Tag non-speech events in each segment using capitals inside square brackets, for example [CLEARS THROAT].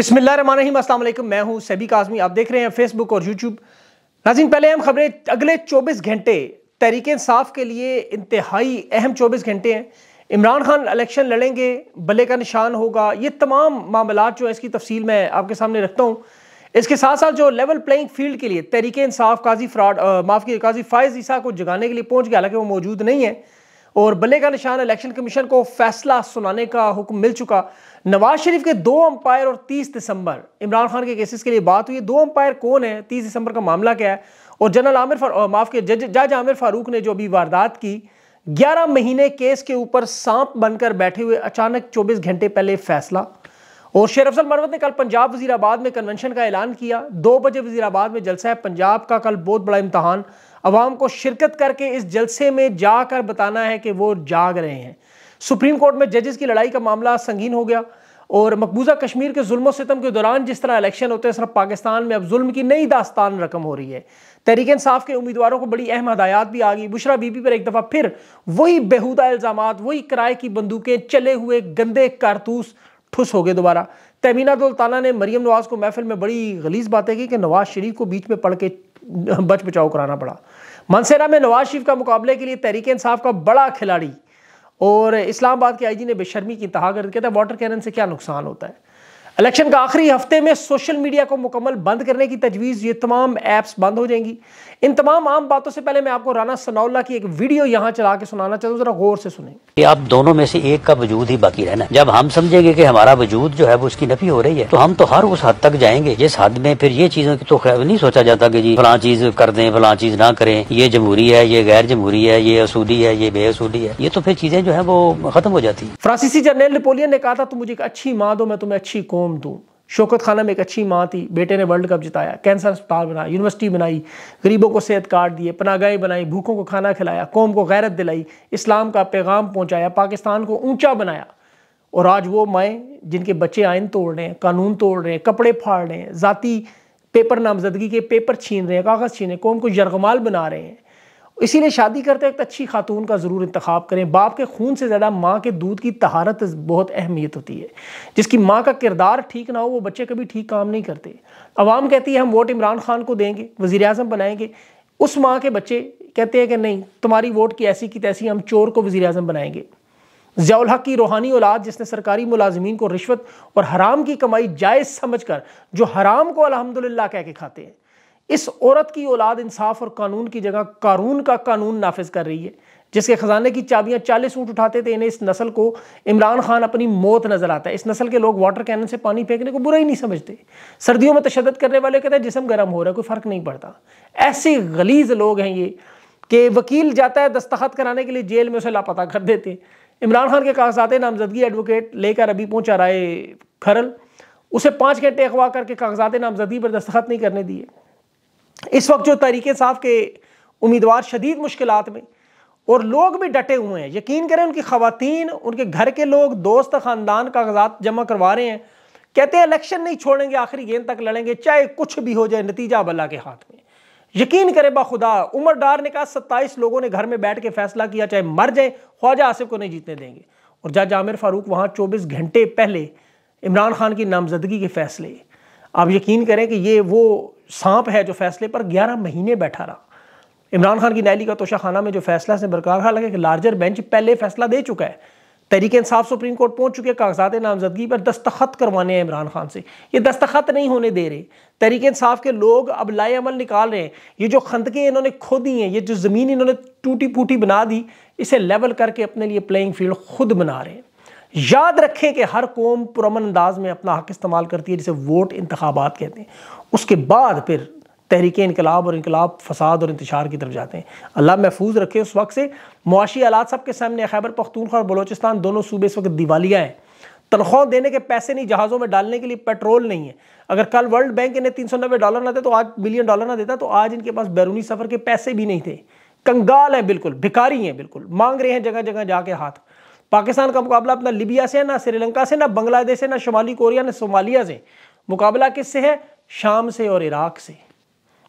बिस्मिल्लाम असलम मैं हूं सभी काजमी आप देख रहे हैं फेसबुक और यूट्यूब नाजिन पहले अहम खबरें अगले 24 घंटे तहरीक इंसाफ के लिए इंतहाई अहम 24 घंटे हैं इमरान खान इलेक्शन लड़ेंगे बल्ले का निशान होगा ये तमाम मामला जो है इसकी तफसील मैं आपके सामने रखता हूँ इसके साथ साथ जो लेवल प्लेइंग फील्ड के लिए तहरीक इंसाफ काजी फ्रॉड माफ़ की काजी फायज ईसा को जगाने के लिए पहुँच गया हालांकि वो मौजूद नहीं है और बल्ले का निशान इलेक्शन कमीशन को फैसला सुनाने का हुक्म मिल चुका नवाज शरीफ के दो अंपायर और 30 दिसंबर इमरान खान के केसेस के लिए बात हुई दो अंपायर कौन है तीस दिसंबर का मामला क्या है और जनरल आमिर माफ के जज जज आमिर फारूक ने जो अभी वारदात की 11 महीने केस के ऊपर सांप बनकर बैठे हुए अचानक 24 घंटे पहले फैसला और शेर अफजल मरवत ने कल पंजाब वजीराबाद में कन्वेंशन का ऐलान किया दो बजे वजीराबाद में जलसा है पंजाब का कल बहुत बड़ा इम्तहान आवाम को शिरकत करके इस जलसे में जाकर बताना है कि वो जाग रहे हैं सुप्रीम कोर्ट में जजेस की लड़ाई का मामला संगीन हो गया और मकबूजा कश्मीर के जुल्म सितम के दौरान जिस तरह इलेक्शन होते हैं सिर्फ पाकिस्तान में अब जुल्म की नई दास्तान रकम हो रही है तहरीक इंसाफ के उम्मीदवारों को बड़ी अहम हदायत भी आ गई बुशरा बीबी पर एक दफ़ा फिर वही बेहूदा इल्ज़ाम वही किराए की बंदूकें चले हुए गंदे कारतूस ठुस हो गए दोबारा तमीना दुल्ताना ने मरीम नवाज़ को महफिल में बड़ी गलीज बातें की कि नवाज़ शरीफ को बीच में पढ़ के बच बचाव कराना पड़ा मानसेरा में नवाज शरीफ का मुकाबले के लिए तहरीक इंसाफ का बड़ा खिलाड़ी और इस्लामाबाद के आईजी ने बेशर्मी की इंतहा कर दिया था वाटर कैनन से क्या नुकसान होता है इलेक्शन का आखिरी हफ्ते में सोशल मीडिया को मुकम्मल बंद करने की तजवीज़ ये तमाम ऐप्स बंद हो जाएंगी इन तमाम आम बातों से पहले मैं आपको राना सनाउल्ला की एक वीडियो यहाँ चला के सुनाना चाहता हूँ जरा गौर से सुने कि आप दोनों में से एक का वजूद ही बाकी रहना जब हम समझेंगे कि हमारा वजूद जो है वो उसकी नफी हो रही है तो हम तो हर उस हद तक जाएंगे जिस हद में फिर ये चीजों की तो नहीं सोचा जाता की जी फला चीज कर दें फला चीज ना करें ये जमहूरी है ये गैर जमहूरी है ये असूली है ये बेअसूली है ये तो फिर चीजें जो है वो खत्म हो जाती है फ्रांसीसी जनरल नेपोलियन ने कहा था तुम मुझे एक अच्छी माँ दो मैं तुम्हें अच्छी कौम मखदूम शौकत में एक अच्छी माँ थी बेटे ने वर्ल्ड कप जिताया कैंसर अस्पताल बनाया यूनिवर्सिटी बनाई गरीबों को सेहत कार्ड दिए पनागाहें बनाई भूखों को खाना खिलाया कौम को गैरत दिलाई इस्लाम का पैगाम पहुँचाया पाकिस्तान को ऊँचा बनाया और आज वो माएँ जिनके बच्चे आयन तोड़ रहे हैं कानून तोड़ रहे हैं कपड़े फाड़ रहे हैं ज़ाती पेपर नामजदगी के पेपर छीन रहे हैं कागज़ छीन रहे हैं कौम को यरगमाल बना रहे हैं इसीलिए शादी करते वक्त अच्छी खातून का ज़रूर इंतखब करें बाप के खून से ज़्यादा माँ के दूध की तहारत बहुत अहमियत होती है जिसकी माँ का किरदार ठीक ना हो वो बच्चे कभी ठीक काम नहीं करते अवाम कहती है हम वोट इमरान खान को देंगे वज़ी अजम बनाएंगे उस माँ के बच्चे कहते हैं कि नहीं तुम्हारी वोट की ऐसी की तैसी हम चोर को वज़ी अजम बनाएंगे ज़ियाल की रूहानी औलाद जिसने सरकारी मुलाजमीन को रिश्वत और हराम की कमाई जायज़ समझ कर जो हराम को अलहमदिल्ला कह के खाते हैं इस औरत की औलाद इंसाफ और कानून की जगह कानून का कानून नाफिज कर रही है जिसके ख़जाने की चाबियां चालीस ऊंट उठाते थे इन्हें इस नस्ल को इमरान खान अपनी मौत नज़र आता है इस नस्ल के लोग वाटर कैनन से पानी फेंकने को बुरा ही नहीं समझते सर्दियों में तशद करने वाले कहते हैं जिसम गर्म हो रहा है कोई फ़र्क नहीं पड़ता ऐसे गलीज लोग हैं ये कि वकील जाता है दस्तखत कराने के लिए जेल में उसे लापता कर देते इमरान खान के कागजात नामजदगी एडवोकेट लेकर अभी पहुंचा रहा है खरल उसे पांच घंटे अगवा करके कागजात नामजदगी पर दस्तखत नहीं करने दिए इस वक्त जो तरीके साफ के उम्मीदवार शदीद मुश्किल में और लोग भी डटे हुए हैं यकीन करें उनकी खातन उनके घर के लोग दोस्त ख़ानदान कागजात जमा करवा रहे हैं कहते हैं इलेक्शन नहीं छोड़ेंगे आखिरी गेंद तक लड़ेंगे चाहे कुछ भी हो जाए नतीजा अब अल्लाह के हाथ में यकीन करें बाखुदा उमर डार ने कहा सत्ताईस लोगों ने घर में बैठ के फैसला किया चाहे मर जाए ख्वाजा आसिफ को नहीं जीतने देंगे और जज आमिर फारूक वहाँ चौबीस घंटे पहले इमरान खान की नामजदगी के फैसले आप यकीन करें कि ये वो सांप है जो फैसले पर ग्यारह महीने बैठा रहा इमरान खान की नैली का तोशा खाना में जो फैसला इसने बरकरार हालांकि एक लार्जर बेंच पहले फैसला दे चुका है तरीके इंसाफ सुप्रीम कोर्ट पहुंच चुके कागजात नामजदगी पर दस्तखत करवाने हैं इमरान खान से ये दस्तखत नहीं होने दे रहे तरीके इंसाफ के लोग अब लाए अमल निकाल रहे हैं ये जो खंदकें इन्होंने खो दी हैं ये जो ज़मीन इन्होंने टूटी फूटी बना दी इसे लेवल करके अपने लिए प्लेइंग फील्ड खुद बना रहे हैं याद रखें कि हर कौम पुरमन अंदाज में अपना हक इस्तेमाल करती है जिसे वोट इंतबात कहते हैं उसके बाद फिर तहरीक इनकलाब और इनकलाब फसाद और इंतशार की तरफ जाते हैं अल्लाह महफूज रखे उस वक्त से मुआशी आलात के सामने खैबर पख्तूनखा और बलोचिस्तान दोनों सूबे इस वक्त दिवालियाँ हैं तनख्वाह देने के पैसे नहीं जहाज़ों में डालने के लिए पेट्रोल नहीं है अगर कल वर्ल्ड बैंक इन्हें तीन सौ नब्बे डॉलर ना दे तो आज मिलियन डॉलर ना देता तो आज इनके पास बैरूनी सफ़र के पैसे भी नहीं थे कंगाल हैं बिल्कुल भिकारी हैं बिल्कुल मांग रहे हैं जगह जगह जाके हाथ पाकिस्तान का मुकाबला अपना लीबिया से है ना श्रीलंका से ना बांग्लादेश से ना शुमाली कोरिया ना सोमालिया से मुकाबला से है शाम से और इराक से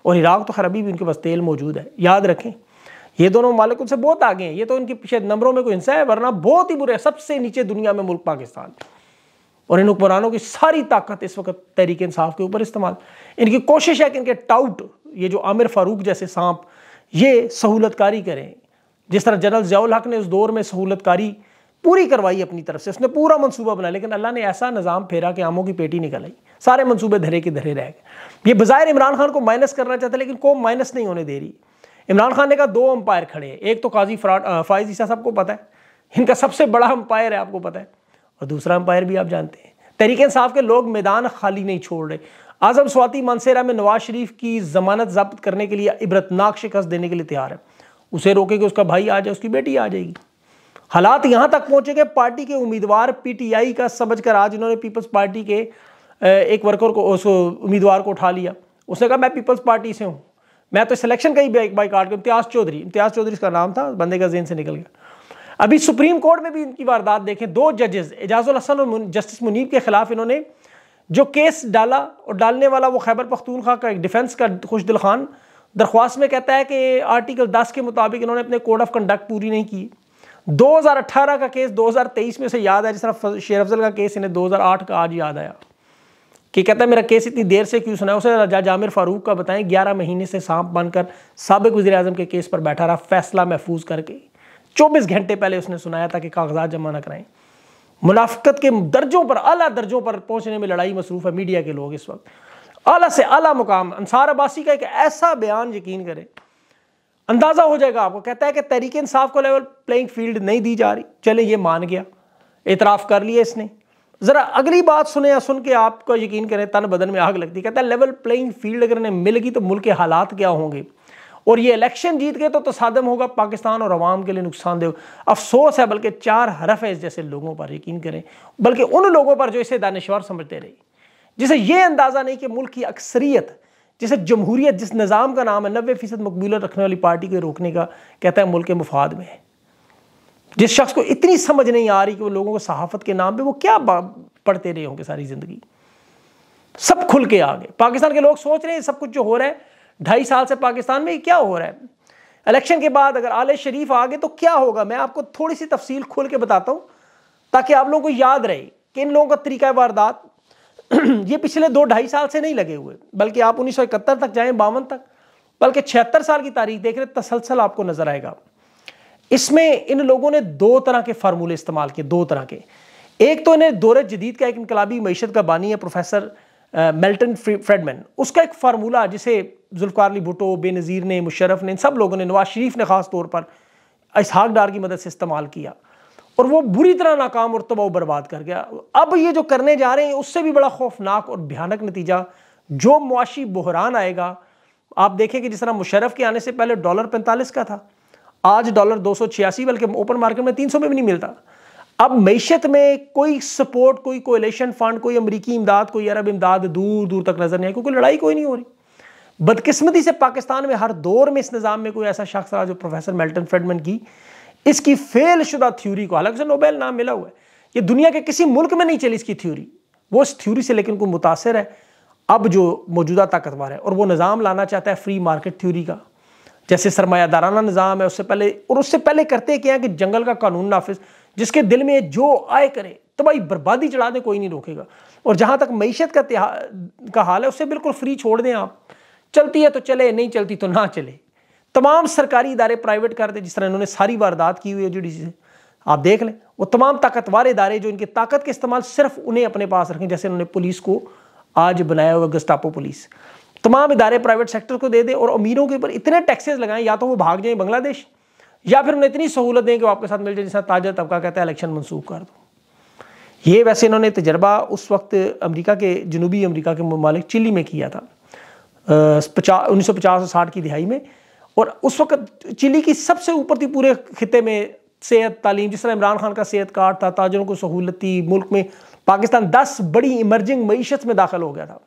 और इराक तो खैर भी उनके पास तेल मौजूद है याद रखें ये दोनों मालिक उनसे बहुत आगे हैं ये तो इनके पीछे नंबरों में कोई हिंसा है वरना बहुत ही बुरे सबसे नीचे दुनिया में मुल्क पाकिस्तान और इन हुक्मरानों की सारी ताकत इस वक्त तहरीक इंसाफ के ऊपर इस्तेमाल इनकी कोशिश है कि इनके टाउट ये जो आमिर फारूक जैसे सांप ये सहूलतकारी करें जिस तरह जनरल जयाल हक ने उस दौर में सहूलतकारी पूरी करवाई अपनी तरफ से उसने पूरा मंसूबा बनाया लेकिन अल्लाह ने ऐसा निज़ाम फेरा कि आमों की पेटी निकल आई सारे मंसूबे धरे के धरे रह गए ये बज़ाहिर इमरान खान को माइनस करना चाहता लेकिन कौम माइनस नहीं होने दे रही इमरान खान ने कहा दो अंपायर खड़े हैं एक तो काजी फायज ईसा सबको पता है इनका सबसे बड़ा अंपायर है आपको पता है और दूसरा अंपायर भी आप जानते हैं तरीके साहब के लोग मैदान खाली नहीं छोड़ रहे आजम स्वाति मानसेरा में नवाज शरीफ की जमानत जब्त करने के लिए इबरतनाक शिकस्त देने के लिए तैयार है उसे रोके कि उसका भाई आ जाए उसकी बेटी आ जाएगी हालात यहां तक पहुंचे कि पार्टी के उम्मीदवार पीटीआई का समझकर आज इन्होंने पीपल्स पार्टी के एक वर्कर को उस उम्मीदवार को उठा लिया उसने कहा मैं पीपल्स पार्टी से हूँ मैं तो सिलेक्शन का ही बाई कार्ड इम्तियाज चौधरी इम्तियाज चौधरी इसका नाम था बंदे का जेन से निकल गया अभी सुप्रीम कोर्ट में भी इनकी वारदात देखें दो जजेस एजाजुल हसन और जस्टिस मुनीब के खिलाफ इन्होंने जो केस डाला और डालने वाला वो खैबर पख्तूनखा का एक डिफेंस का खुशदिल खान दरख्वास्त में कहता है कि आर्टिकल 10 के मुताबिक इन्होंने अपने कोड ऑफ कंडक्ट पूरी नहीं की 2018 का केस 2023 में उसे याद है जिस तरह शेर अफजल का केस इन्हें 2008 का आज याद आया कि कहता है मेरा केस इतनी देर से क्यों सुना उसे राजा जामिर फारूक का बताएं 11 महीने से सांप बनकर सबक वजी अजम के केस पर बैठा रहा फैसला महफूज करके 24 घंटे पहले उसने सुनाया था कि कागजात जमा ना कराएं मुनाफ्त के दर्जों पर अला दर्जों पर पहुंचने में लड़ाई मसरूफ है मीडिया के लोग इस वक्त अला से अला मुकाम अंसार अब्बासी का एक ऐसा बयान यकीन करें अंदाज़ा हो जाएगा आपको कहता है कि तरीके इंसाफ को लेवल प्लेइंग फील्ड नहीं दी जा रही चले ये मान गया एतराफ़ कर लिया इसने ज़रा अगली बात सुने या सुन के आपको यकीन करें तन बदन में आग लगती कहता है लेवल प्लेइंग फील्ड अगर इन्हें मिल गई तो मुल्क के हालात क्या होंगे और ये इलेक्शन जीत गए तो तसादम तो होगा पाकिस्तान और आवाम के लिए नुकसानदेह अफसोस है बल्कि चार हरफ है इस जैसे लोगों पर यकीन करें बल्कि उन लोगों पर जो इसे दानश्वर समझते रहे जिसे ये अंदाज़ा नहीं कि मुल्क की अक्सरियत जैसे जमहूरियत जिस निज़ाम का नाम है नबे फ़ीसद मकबूल रखने वाली पार्टी को रोकने का कहता है मुल्क के मुफाद में है जिस शख्स को इतनी समझ नहीं आ रही कि वो लोगों को सहाफ़त के नाम पे वो क्या पढ़ते रहे होंगे सारी ज़िंदगी सब खुल के आ गए पाकिस्तान के लोग सोच रहे हैं सब कुछ जो हो रहा है ढाई साल से पाकिस्तान में क्या हो रहा है इलेक्शन के बाद अगर आले शरीफ आ गए तो क्या होगा मैं आपको थोड़ी सी तफसील खोल के बताता हूँ ताकि आप लोगों को याद रहे कि इन लोगों का तरीका वारदात [CLEARS THROAT] ये पिछले दो ढाई साल से नहीं लगे हुए बल्कि आप उन्नीस तक जाएं बावन तक बल्कि छिहत्तर साल की तारीख देख रहे तसलसल आपको नजर आएगा इसमें इन लोगों ने दो तरह के फार्मूले इस्तेमाल किए दो तरह के एक तो इन्हें दौर जदीद का एक इनकलाबी मीशत का बानी है प्रोफेसर मेल्टन फ्रेडमैन उसका एक फार्मूला जिसे जुल्फ़ार अली भुटो बेनज़ीर ने मुशरफ ने इन सब लोगों ने नवाज शरीफ ने ख़ास तौर पर इसहाक डार की मदद से इस्तेमाल किया और वो बुरी तरह नाकाम और तबाह बर्बाद कर गया अब ये जो करने जा रहे हैं उससे भी बड़ा खौफनाक और भयानक नतीजा जो मुआशी बहरान आएगा आप देखें कि जिस तरह मुशरफ के आने से पहले डॉलर पैंतालीस का था आज डॉलर दो सौ छियासी बल्कि ओपन मार्केट में तीन सौ में भी नहीं मिलता अब मीशत में कोई सपोर्ट कोई कोलेशन फंड कोई अमरीकी इमदाद कोई अरब इमदाद दूर दूर तक नजर नहीं आई क्योंकि लड़ाई कोई नहीं हो रही बदकिस्मती से पाकिस्तान में हर दौर में इस निज़ाम में कोई ऐसा शख्स रहा जो प्रोफेसर मेल्टन फ्रेडमन की इसकी फेल शुदा थ्योरी को हालांकि नोबेल नाम मिला हुआ है ये दुनिया के किसी मुल्क में नहीं चली इसकी थ्योरी वो इस थ्योरी से लेकिन को मुतासर है अब जो मौजूदा ताकतवर है और वो निज़ाम लाना चाहता है फ्री मार्केट थ्योरी का जैसे सरमायादाराना निज़ाम है उससे पहले और उससे पहले करते क्या कि जंगल का कानून नाफिज जिसके दिल में जो आए करे तबाही तो बर्बादी चढ़ा दें कोई नहीं रोकेगा और जहाँ तक मीशत का का हाल है उससे बिल्कुल फ्री छोड़ दें आप चलती है तो चले नहीं चलती तो ना चले तमाम सरकारी इदारे प्राइवेट कर दें जिस तरह इन्होंने सारी वारदात की हुई है जुडिश से आप देख लें वो तमाम ताकतवर इदारे जो इनके ताकत के इस्तेमाल सिर्फ उन्हें अपने पास रखें जैसे उन्होंने पुलिस को आज बनाया हुआ गस्टापो पुलिस तमाम इदारे प्राइवेट सेक्टर को दे दें और अमीरों के ऊपर इतने टैक्सेस लगाएं या तो वो भाग जाएं बांग्लादेश या फिर उन्हें इतनी सहूलत दें कि वो आपके साथ मिल जाए जिसका ताजा तबका कहता है इलेक्शन मनसूख कर दो ये वैसे इन्होंने तजर्बा उस वक्त अमरीका के जनूबी अमरीका के ममालिक चिली में किया था पचास उन्नीस सौ पचास और साठ की दिहाई में और उस वक्त चिली की सबसे ऊपर थी पूरे खत्े में सेहत तालीम जिस तरह इमरान खान का सेहत कार्ड था ताजरों को सहूलती मुल्क में पाकिस्तान दस बड़ी इमरजिंग मीशत में दाखिल हो गया था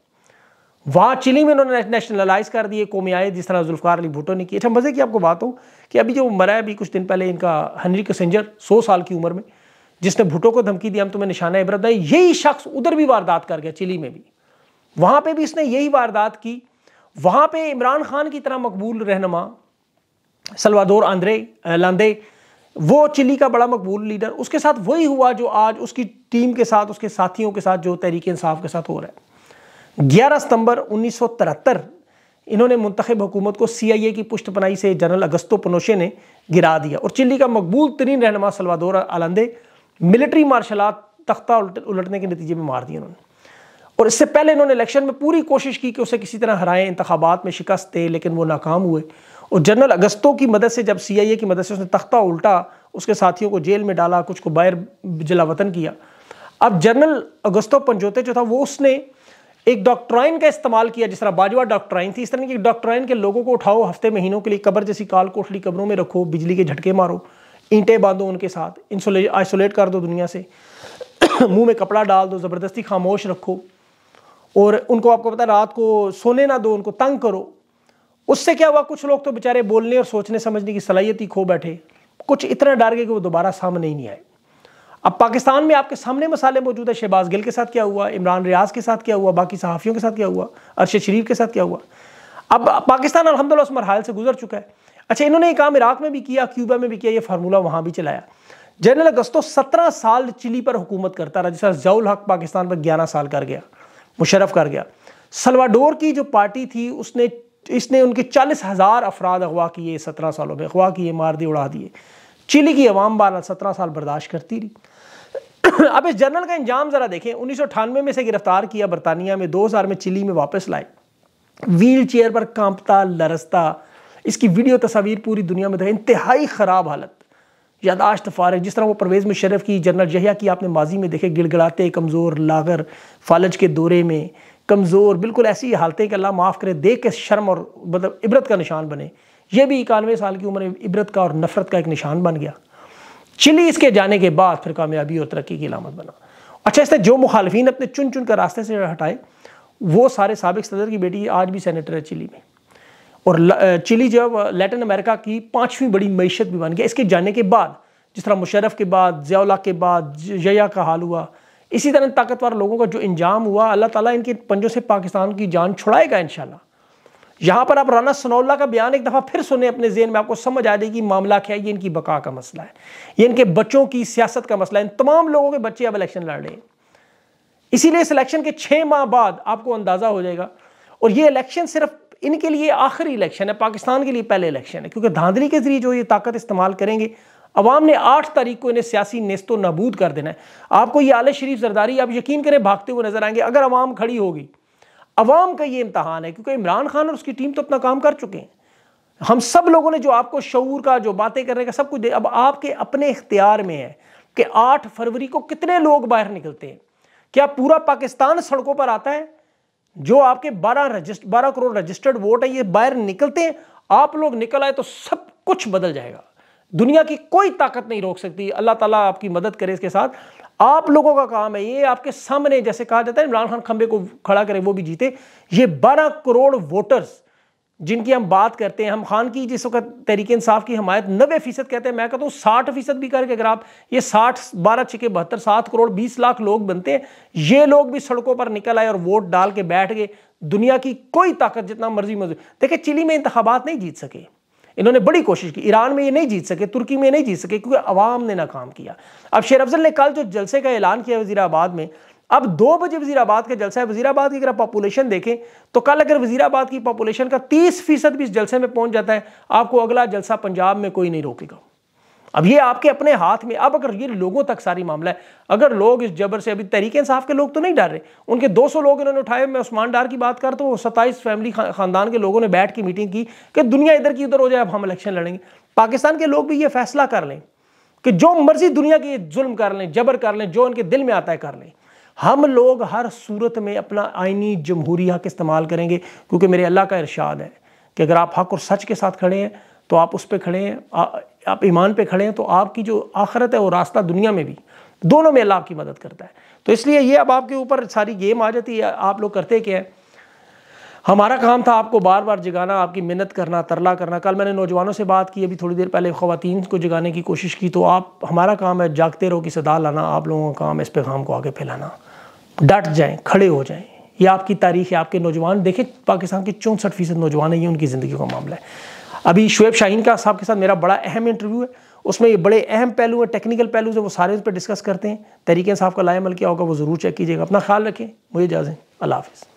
वहाँ चिली में उन्होंने नेशनलाइज कर दिए कौमें आए जिस तरह जुल्फ़ार अली भुटो ने की अच्छा मज़े की आपको बात हो कि अभी जो मरा अभी कुछ दिन पहले इनका हनरी कसेंजर सौ साल की उम्र में जिसने भुटो को धमकी दिया हम तुम्हें निशाना इबरत यही शख्स उधर भी वारदात कर गया चिली में भी वहाँ पर भी इसने यही वारदात की वहाँ पे इमरान खान की तरह मकबूल रहनमा सलवादोर आंद्रे लांदे वो चिली का बड़ा मकबूल लीडर उसके साथ वही हुआ जो आज उसकी टीम के साथ उसके साथियों के साथ जो तहरीक इंसाफ के साथ हो रहा है ग्यारह सितंबर उन्नीस इन्होंने मुंतब हुकूमत को सी आई ए की पुष्ट पनाई से जनरल अगस्तो पनोशे ने गिरा दिया और चिली का मकबूल तरीन रहनमा Salvador Allende military martial art तख्ता उलटने के नतीजे में मार दिया उन्होंने और इससे पहले इन्होंने इलेक्शन में पूरी कोशिश की कि उसे किसी तरह हराएं इंतबात में शिकस्त दे लेकिन वो नाकाम हुए और जनरल अगस्तों की मदद से जब सी आई ए की मदद से उसने तख्ता उल्टा उसके साथियों को जेल में डाला कुछ को बाहर जलावतन किया अब जनरल अगस्तो पंजोते जो था वो उसने एक डॉक्ट्राइन का इस्तेमाल किया जिस तरह बाजवा डॉक्ट्राइन थी इस तरह की डॉक्ट्राइन के लोगों को उठाओ हफ्ते महीनों के लिए कबर जैसी काल कोठली कबरों में रखो बिजली के झटके मारो ईंटें बांधो उनके साथ इंसोले आइसोलेट कर दो दुनिया से [COUGHS] मुंह में कपड़ा डाल दो ज़बरदस्ती खामोश रखो और उनको आपको पता रात को सोने ना दो उनको तंग करो उससे क्या हुआ कुछ लोग तो बेचारे बोलने और सोचने समझने की सलाहियत ही खो बैठे कुछ इतना डर गए कि वो दोबारा सामने ही नहीं आए अब पाकिस्तान में आपके सामने मसाले मौजूद है शहबाज गिल के साथ क्या हुआ इमरान रियाज के साथ क्या हुआ बाकी सहाफ़ियों के साथ क्या हुआ अरशद शरीफ के साथ क्या हुआ अब पाकिस्तान अलहमदिल्ला उस मरहाल से गुजर चुका है अच्छा इन्होंने ये काम इराक में भी किया क्यूबा में भी किया ये फार्मूला वहाँ भी चलाया जनरल अगस्तों सत्रह साल चिली पर हुकूमत करता रहा जिस जऊल हक पाकिस्तान पर ग्यारह साल कर गया मुशरफ कर गया सलवाडोर की जो पार्टी थी उसने इसने उनके चालीस हज़ार अफराद अगवा किए सत्रह सालों में अगवा किए मार दिए उड़ा दिए चिली की अवाम बाल सत्रह साल बर्दाश्त करती रही [CLEARS THROAT] अब इस जर्नल का इंजाम ज़रा देखें उन्नीस में से गिरफ्तार किया बरतानिया में दो हज़ार में चिली में वापस लाए व्हील चेयर पर कांपता लरसता इसकी वीडियो तस्वीर पूरी दुनिया में था इंतहाई ख़राब हालत यादाश्त फारग जिस तरह वो परवेज़ मुशरफ की जनरल जहिया की आपने माजी में देखे गिड़गड़ाते कमज़ोर लागर फालज के दौरे में कमज़ोर बिल्कुल ऐसी हालतें कि अल्लाह माफ़ करे देख के शर्म और मतलब इबरत का निशान बने ये भी इक्यानवे साल की उम्र में इबरत का और नफ़रत का एक निशान बन गया चिली इसके जाने के बाद फिर कामयाबी और तरक्की की इलामत बना अच्छा इससे जो मुखालफी अपने चुन चुन कर रास्ते से हटाए वो सारे सबक सदर की बेटी आज भी सैनिटर है चिली में और चिली जो है लेटिन अमेरिका की पाँचवीं बड़ी मीशत भी बन गया इसके जाने के बाद जिस तरह मुशरफ के बाद जयाला के बाद जया का हाल हुआ इसी तरह ताकतवर लोगों का जो इंजाम हुआ अल्लाह ताला इनके पंजों से पाकिस्तान की जान छुड़ाएगा इन यहाँ पर आप राना सनोल्ला का बयान एक दफ़ा फिर सुने अपने जेन में आपको समझ आ जाएगी मामला क्या है ये इनकी बका का मसला है ये इनके बच्चों की सियासत का मसला है इन तमाम लोगों के बच्चे अब इलेक्शन लड़ रहे हैं इसीलिए इस इलेक्शन के छः माह बाद आपको अंदाज़ा हो जाएगा और ये इलेक्शन सिर्फ इनके लिए आखिरी इलेक्शन है पाकिस्तान के लिए पहले इलेक्शन है क्योंकि धांधली के जरिए जो ये ताकत इस्तेमाल करेंगे अवाम ने आठ तारीख को इन्हें सियासी नस्तो नबूद कर देना है आपको ये आल शरीफ जरदारी आप यकीन करें भागते हुए नजर आएंगे अगर अवाम खड़ी होगी अवाम का ये इम्तहान है क्योंकि इमरान खान और उसकी टीम तो अपना काम कर चुके हैं हम सब लोगों ने जो आपको शूर का जो बातें करने का सब कुछ अब आपके अपने इख्तियार में है कि आठ फरवरी को कितने लोग बाहर निकलते हैं क्या पूरा पाकिस्तान सड़कों पर आता है जो आपके 12 रजिस्ट 12 करोड़ रजिस्टर्ड वोट है ये बाहर निकलते हैं आप लोग निकल आए तो सब कुछ बदल जाएगा दुनिया की कोई ताकत नहीं रोक सकती अल्लाह ताला आपकी मदद करे इसके साथ आप लोगों का काम है ये आपके सामने जैसे कहा जाता है इमरान खान खंबे को खड़ा करें वो भी जीते ये 12 करोड़ वोटर्स जिनकी हम बात करते हैं हम खान की जिस वक्त तहरीक इंसाफ की हमायत नबे फीसद कहते हैं मैं कहता हूँ साठ फीसद भी करके अगर आप ये साठ बारह छिके बहत्तर सात करोड़ बीस लाख लोग बनते हैं ये लोग भी सड़कों पर निकल आए और वोट डाल के बैठ गए दुनिया की कोई ताकत जितना मर्जी मजबूत देखिए चिली में इंतबात नहीं जीत सके इन्होंने बड़ी कोशिश की ईरान में ये नहीं जीत सके तुर्की में नहीं जीत सके क्योंकि अवाम ने ना काम किया अब शेर अफजल ने कल जो जलसे का ऐलान किया वजीराबाद में अब दो बजे वजीराबाद का जलसा है वजीराबाद की अगर आप पॉपुलेशन देखें तो कल अगर वजीराबाद की पॉपुलेशन का तीस फीसद भी इस जलसे में पहुंच जाता है आपको अगला जलसा पंजाब में कोई नहीं रोकेगा अब ये आपके अपने हाथ में अब अगर ये लोगों तक सारी मामला है अगर लोग इस जबर से अभी तहरीक इंसाफ के लोग तो नहीं डर रहे उनके 200 लोग इन्होंने उठाए मैं उस्मान डार की बात कर तो सत्ताईस फैमिली खानदान के लोगों ने बैठ के मीटिंग की कि दुनिया इधर की उधर हो जाए अब हम इलेक्शन लड़ेंगे पाकिस्तान के लोग भी ये फैसला कर लें कि जो मर्जी दुनिया की जुल्म कर लें जबर कर लें जो इनके दिल में आता है कर लें हम लोग हर सूरत में अपना आइनी जमहूरी हक इस्तेमाल करेंगे क्योंकि मेरे अल्लाह का इरशाद है कि अगर आप हक और सच के साथ खड़े हैं तो आप उस पर खड़े हैं आप ईमान पर खड़े हैं तो आपकी जो आखरत है वो रास्ता दुनिया में भी दोनों में अल्लाह आपकी मदद करता है तो इसलिए ये अब आपके ऊपर सारी गेम आ जाती है आप लोग करते क्या है हमारा काम था आपको बार बार जगाना आपकी मिन्नत करना तरला करना कल मैंने नौजवानों से बात की अभी थोड़ी देर पहले खुवान को जगाने की कोशिश की तो आप हमारा काम है जागते रहो की सदा लाना आप लोगों का काम इस पैगाम को आगे फैलाना डट जाएँ खड़े हो जाएँ ये आपकी तारीख है आपके नौजवान देखें पाकिस्तान के चौंसठ फीसद नौजवान है ये उनकी ज़िंदगी का मामला है अभी शुएब शाहीन का साहब के साथ मेरा बड़ा अहम इंटरव्यू है उसमें ये बड़े अहम पहलू हैं टेक्निकल पहलू है वो सारे उस पर डिस्कस करते हैं तरीके साहब का लाए मल क्या होगा वो ज़रूर चेक कीजिएगा अपना ख्याल रखें मुझे इजाज़ें अल्लाह हाफिज़